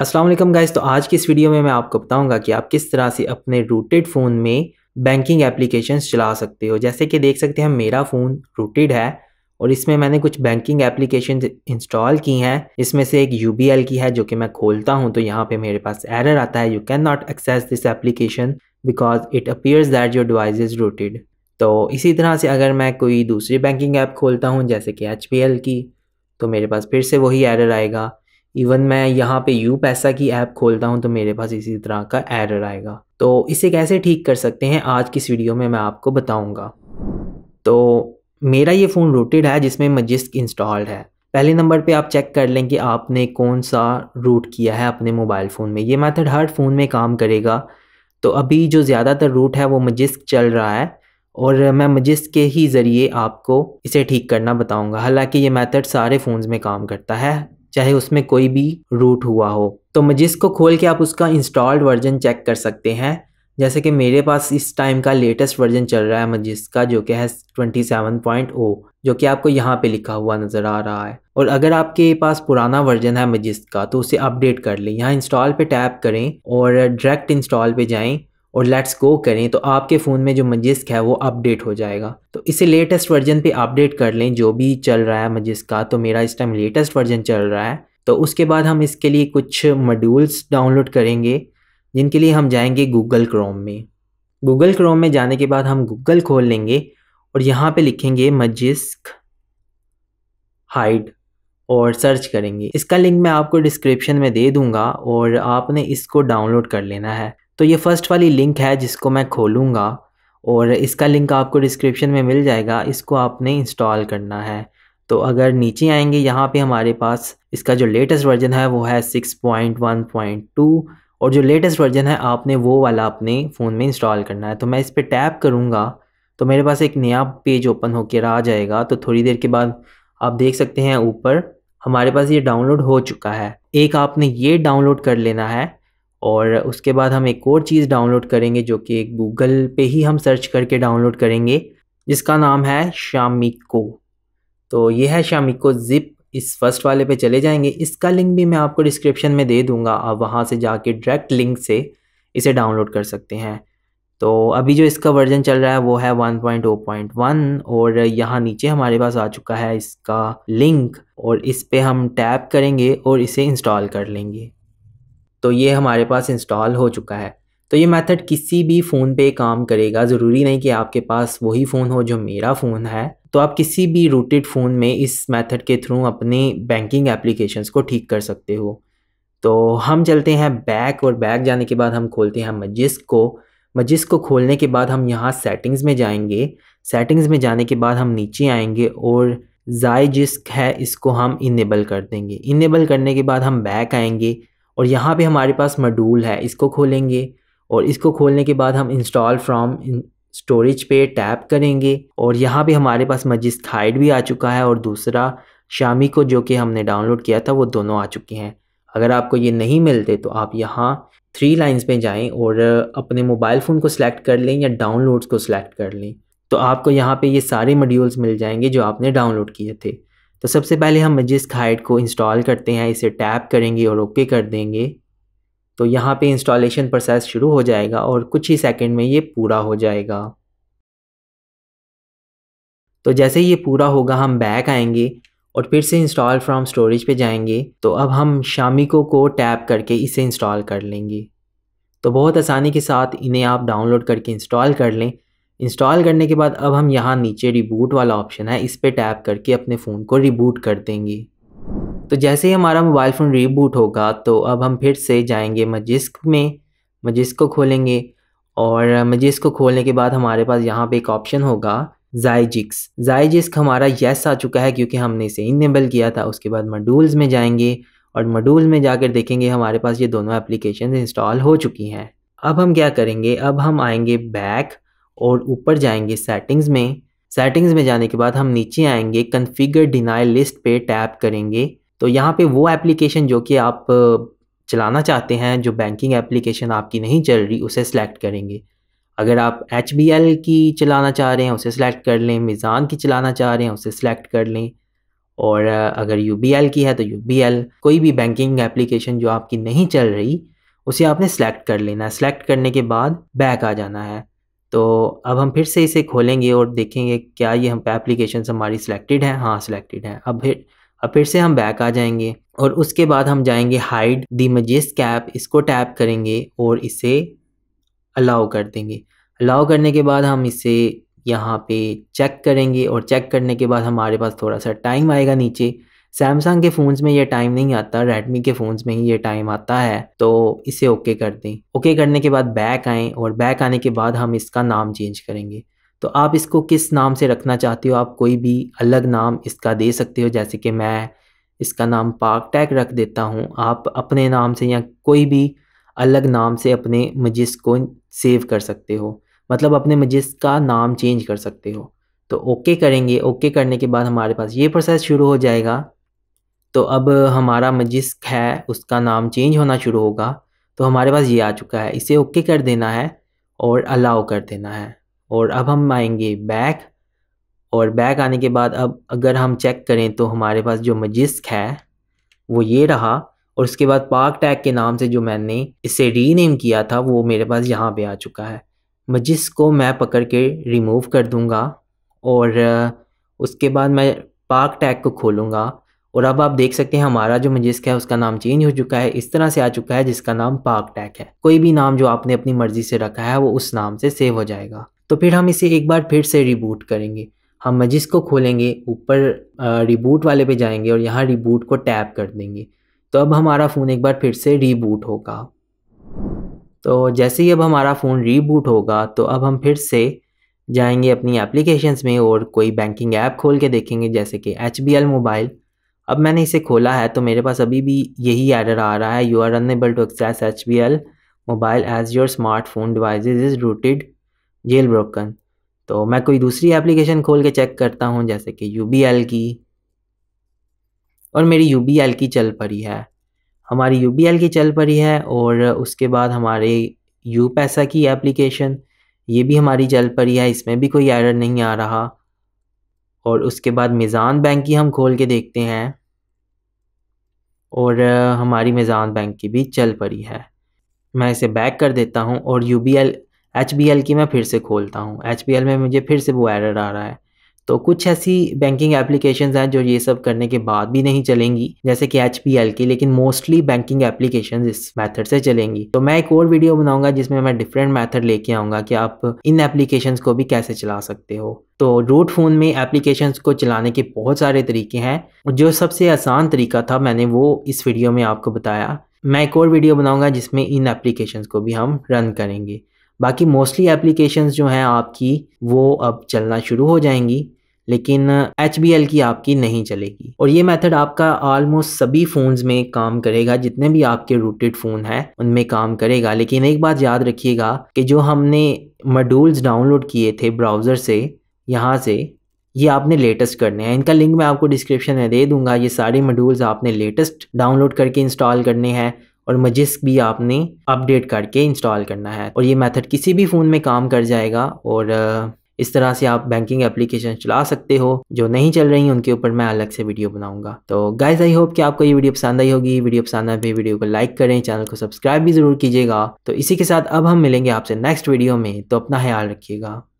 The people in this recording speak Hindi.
असलम गाइज तो आज की इस वीडियो में मैं आपको बताऊंगा कि आप किस तरह से अपने रूटेड फ़ोन में बैंकिंग एप्लीकेशंस चला सकते हो जैसे कि देख सकते हैं मेरा फ़ोन रूटेड है और इसमें मैंने कुछ बैंकिंग एप्लीकेशन इंस्टॉल की हैं इसमें से एक यू की है जो कि मैं खोलता हूँ तो यहाँ पे मेरे पास एरर आता है you can not access this application because it appears that your device is rooted तो इसी तरह से अगर मैं कोई दूसरी बैंकिंग ऐप खोलता हूँ जैसे कि एच की तो मेरे पास फिर से वही एरर आएगा इवन मैं यहाँ पे यू पैसा की ऐप खोलता हूँ तो मेरे पास इसी तरह का एरर आएगा तो इसे कैसे ठीक कर सकते हैं आज की इस वीडियो में मैं आपको बताऊँगा तो मेरा ये फ़ोन रूटेड है जिसमें मजिस्क इंस्टॉल्ड है पहले नंबर पे आप चेक कर लें कि आपने कौन सा रूट किया है अपने मोबाइल फ़ोन में ये मेथड हर फ़ोन में काम करेगा तो अभी जो ज़्यादातर रूट है वो मजिस्क चल रहा है और मैं मजिस्क के ही ज़रिए आपको इसे ठीक करना बताऊंगा हालांकि ये मेथड सारे फ़ोन्स में काम करता है चाहे उसमें कोई भी रूट हुआ हो तो मजिस को खोल के आप उसका इंस्टॉल्ड वर्जन चेक कर सकते हैं जैसे कि मेरे पास इस टाइम का लेटेस्ट वर्जन चल रहा है मजिस का जो कि है ट्वेंटी सेवन पॉइंट ओ जो कि आपको यहाँ पे लिखा हुआ नज़र आ रहा है और अगर आपके पास पुराना वर्जन है मजिस का तो उसे अपडेट कर लें यहाँ इंस्टॉल पे टैप करें और डायरेक्ट इंस्टॉल पे जाएं और लेट्स गो करें तो आपके फ़ोन में जो मजिस्क है वो अपडेट हो जाएगा तो इसे लेटेस्ट वर्जन पे अपडेट कर लें जो भी चल रहा है मजिस्क का तो मेरा इस टाइम लेटेस्ट वर्जन चल रहा है तो उसके बाद हम इसके लिए कुछ मॉड्यूल्स डाउनलोड करेंगे जिनके लिए हम जाएंगे गूगल क्रोम में गूगल क्रोम में जाने के बाद हम गूगल खोल लेंगे और यहाँ पर लिखेंगे मजिस्क हाइड और सर्च करेंगे इसका लिंक मैं आपको डिस्क्रिप्शन में दे दूंगा और आपने इसको डाउनलोड कर लेना है तो ये फ़र्स्ट वाली लिंक है जिसको मैं खोलूँगा और इसका लिंक आपको डिस्क्रिप्शन में मिल जाएगा इसको आपने इंस्टॉल करना है तो अगर नीचे आएंगे यहाँ पे हमारे पास इसका जो लेटेस्ट वर्जन है वो है टू और जो लेटेस्ट वर्जन है आपने वो वाला अपने फ़ोन में इंस्टॉल करना है तो मैं इस पर टैप करूँगा तो मेरे पास एक नया पेज ओपन होकर आ जाएगा तो थोड़ी देर के बाद आप देख सकते हैं ऊपर हमारे पास ये डाउनलोड हो चुका है एक आपने ये डाउनलोड कर लेना है और उसके बाद हम एक और चीज़ डाउनलोड करेंगे जो कि गूगल पे ही हम सर्च करके डाउनलोड करेंगे जिसका नाम है शामिको तो ये है शामिको ज़िप इस फर्स्ट वाले पे चले जाएंगे इसका लिंक भी मैं आपको डिस्क्रिप्शन में दे दूंगा आप वहाँ से जाके डायरेक्ट लिंक से इसे डाउनलोड कर सकते हैं तो अभी जो इसका वर्जन चल रहा है वो है 1.0.1 और यहाँ नीचे हमारे पास आ चुका है इसका लिंक और इस पर हम टैप करेंगे और इसे इंस्टॉल कर लेंगे तो ये हमारे पास इंस्टॉल हो चुका है तो ये मेथड किसी भी फ़ोन पे काम करेगा ज़रूरी नहीं कि आपके पास वही फ़ोन हो जो मेरा फ़ोन है तो आप किसी भी रूटेड फ़ोन में इस मेथड के थ्रू अपने बैंकिंग एप्लीकेशंस को ठीक कर सकते हो तो हम चलते हैं बैक और बैक जाने के बाद हम खोलते हैं मजिस्क को मजिस्क को खोलने के बाद हम यहाँ सेटिंग्स में जाएंगे सेटिंग्स में जाने के बाद हम नीचे आएंगे और जाय जिस्क है इसको हम इनेबल कर देंगे इनेबल करने के बाद हम बैक आएंगे और यहाँ पे हमारे पास मॉड्यूल है इसको खोलेंगे और इसको खोलने के बाद हम इंस्टॉल फ्रॉम स्टोरेज पे टैप करेंगे और यहाँ पे हमारे पास मजिस थाइड भी आ चुका है और दूसरा शामी को जो कि हमने डाउनलोड किया था वो दोनों आ चुके हैं अगर आपको ये नहीं मिलते तो आप यहाँ थ्री लाइन्स पर जाएँ और अपने मोबाइल फ़ोन को सिलेक्ट कर लें या डाउनलोड्स को सिलेक्ट कर लें तो आपको यहाँ पे ये सारे मॉड्यूल्स मिल जाएंगे जो आपने डाउनलोड किए थे तो सबसे पहले हम जिस हाइट को इंस्टॉल करते हैं इसे टैप करेंगे और ओके कर देंगे तो यहाँ पे इंस्टॉलेशन प्रोसेस शुरू हो जाएगा और कुछ ही सेकंड में ये पूरा हो जाएगा तो जैसे ये पूरा होगा हम बैक आएंगे और फिर से इंस्टॉल फ्रॉम स्टोरेज पे जाएंगे तो अब हम शामिको को टैप करके इसे इंस्टॉल कर लेंगे तो बहुत आसानी के साथ इन्हें आप डाउनलोड करके इंस्टॉल कर लें इंस्टॉल करने के बाद अब हम यहाँ नीचे रिबूट वाला ऑप्शन है इस पर टैप करके अपने फ़ोन को रिबूट कर देंगे तो जैसे ही हमारा मोबाइल फ़ोन रिबूट होगा तो अब हम फिर से जाएंगे मजिस्क में मजिस्क को खोलेंगे और मजिस्क को खोलने के बाद हमारे पास यहाँ पे एक ऑप्शन होगा जाइजिक्स जाइजिक्स हमारा येस आ चुका है क्योंकि हमने इसे इनेबल किया था उसके बाद मडूल्स में जाएंगे और मॉड्यूल में जाकर देखेंगे हमारे पास ये दोनों एप्लीकेशन इंस्टॉल हो चुकी हैं अब हम क्या करेंगे अब हम आएंगे बैक और ऊपर जाएंगे सेटिंग्स में सेटिंग्स में जाने के बाद हम नीचे आएंगे कन्फिगर डिनाइल लिस्ट पे टैप करेंगे तो यहाँ पे वो एप्लीकेशन जो कि आप चलाना चाहते हैं जो बैंकिंग एप्लीकेशन आपकी नहीं चल रही उसे सेलेक्ट करेंगे अगर आप एच की चलाना चाह रहे हैं उसे सेलेक्ट कर लें मिज़ान की चलाना चाह रहे हैं उसे सेलेक्ट कर लें और अगर यू की है तो यू कोई भी बैंकिंग एप्लीकेशन जो आपकी नहीं चल रही उसे आपने सेलेक्ट कर लेना है सेलेक्ट करने के बाद बैक आ जाना है तो अब हम फिर से इसे खोलेंगे और देखेंगे क्या ये हम एप्लीकेशन हमारी सिलेक्टेड है हाँ सिलेक्टेड है अब फिर अब फिर से हम बैक आ जाएंगे और उसके बाद हम जाएंगे हाइड दी मजेस कैप इसको टैप करेंगे और इसे अलाउ कर देंगे अलाउ करने के बाद हम इसे यहाँ पे चेक करेंगे और चेक करने के बाद हमारे पास थोड़ा सा टाइम आएगा नीचे सैमसंग के फ़ोन्स में ये टाइम नहीं आता रेडमी के फ़ोन्स में ही ये टाइम आता है तो इसे ओके कर दें ओके करने के बाद बैक आएँ और बैक आने के बाद हम इसका नाम चेंज करेंगे तो आप इसको किस नाम से रखना चाहते हो आप कोई भी अलग नाम इसका दे सकते हो जैसे कि मैं इसका नाम पार्क टैग रख देता हूँ आप अपने नाम से या कोई भी अलग नाम से अपने मजिस को सेव कर सकते हो मतलब अपने मजिस का नाम चेंज कर सकते हो तो ओके करेंगे ओके करने के बाद हमारे पास ये प्रोसेस शुरू हो जाएगा तो अब हमारा मजिस्क है उसका नाम चेंज होना शुरू होगा तो हमारे पास ये आ चुका है इसे ओके कर देना है और अलाउ कर देना है और अब हम आएंगे बैक और बैक आने के बाद अब अगर हम चेक करें तो हमारे पास जो मजिस्क है वो ये रहा और उसके बाद पार्क टैग के नाम से जो मैंने इसे रीनेम किया था वो मेरे पास यहाँ पे आ चुका है मजिस्क को मैं पकड़ के रिमूव कर दूँगा और उसके बाद मैं पार्क टैग को खोलूँगा और अब आप देख सकते हैं हमारा जो मजिस्क है उसका नाम चेंज हो चुका है इस तरह से आ चुका है जिसका नाम पाक टैक है कोई भी नाम जो आपने अपनी मर्जी से रखा है वो उस नाम से सेव हो जाएगा तो फिर हम इसे एक बार फिर से रिबूट करेंगे हम मजिस्क को खोलेंगे ऊपर रिबूट वाले पे जाएंगे और यहाँ रिबूट को टैप कर देंगे तो अब हमारा फ़ोन एक बार फिर से रीबूट होगा तो जैसे ही अब हमारा फ़ोन रीबूट होगा तो अब हम फिर से जाएंगे अपनी एप्लीकेशंस में और कोई बैंकिंग ऐप खोल के देखेंगे जैसे कि एच मोबाइल अब मैंने इसे खोला है तो मेरे पास अभी भी यही एरर आ रहा है you are unable to access H B L mobile as your smartphone device is rooted jailbroken तो मैं कोई दूसरी एप्लीकेशन खोल के चेक करता हूँ जैसे कि यू बी एल की और मेरी यू बी एल की चल पड़ी है हमारी यू बी एल की चल पड़ी है और उसके बाद हमारे यू पैसा की एप्लीकेशन ये भी हमारी चल पड़ी है इसमें भी कोई एरर नहीं आ रहा और उसके बाद मिज़ान बैंक की हम खोल के देखते हैं और हमारी मिज़ान बैंक की भी चल पड़ी है मैं इसे बैक कर देता हूँ और U B L H B L की मैं फिर से खोलता हूँ एच बी एल में मुझे फिर से वो एरर आ रहा है तो कुछ ऐसी बैंकिंग एप्लीकेशन हैं जो ये सब करने के बाद भी नहीं चलेंगी जैसे कि एच की लेकिन मोस्टली बैंकिंग एप्लीकेशन इस मैथड से चलेंगी तो मैं एक और वीडियो बनाऊंगा जिसमें मैं डिफरेंट मैथड लेके आऊंगा कि आप इन एप्लीकेशन को भी कैसे चला सकते हो तो रूट फ़ोन में एप्लीकेशन को चलाने के बहुत सारे तरीके हैं जो सबसे आसान तरीका था मैंने वो इस वीडियो में आपको बताया मैं एक और वीडियो बनाऊंगा जिसमें इन एप्लीकेशन को भी हम रन करेंगे बाकी मोस्टली एप्लीकेशन जो हैं आपकी वो अब चलना शुरू हो जाएंगी लेकिन एच की आपकी नहीं चलेगी और ये मेथड आपका ऑलमोस्ट सभी फ़ोन्स में काम करेगा जितने भी आपके रूटेड फ़ोन हैं उनमें काम करेगा लेकिन एक बात याद रखिएगा कि जो हमने मॉड्यूल्स डाउनलोड किए थे ब्राउज़र से यहाँ से ये आपने लेटेस्ट करने हैं इनका लिंक मैं आपको डिस्क्रिप्शन में दे दूंगा ये सारे मॉड्यूल्स आपने लेटेस्ट डाउनलोड करके इंस्टॉल करने हैं और मजिस्क भी आपने अपडेट करके इंस्टॉल करना है और ये मेथड किसी भी फ़ोन में काम कर जाएगा और इस तरह से आप बैंकिंग एप्लीकेशन चला सकते हो जो नहीं चल रही उनके ऊपर मैं अलग से वीडियो बनाऊंगा तो गाइज आई होप कि आपको ये वीडियो पसंद आई होगी वीडियो पसंद आए वीडियो तो को लाइक करें चैनल को सब्सक्राइब भी जरूर कीजिएगा तो इसी के साथ अब हम मिलेंगे आपसे नेक्स्ट वीडियो में तो अपना ख्याल रखिएगा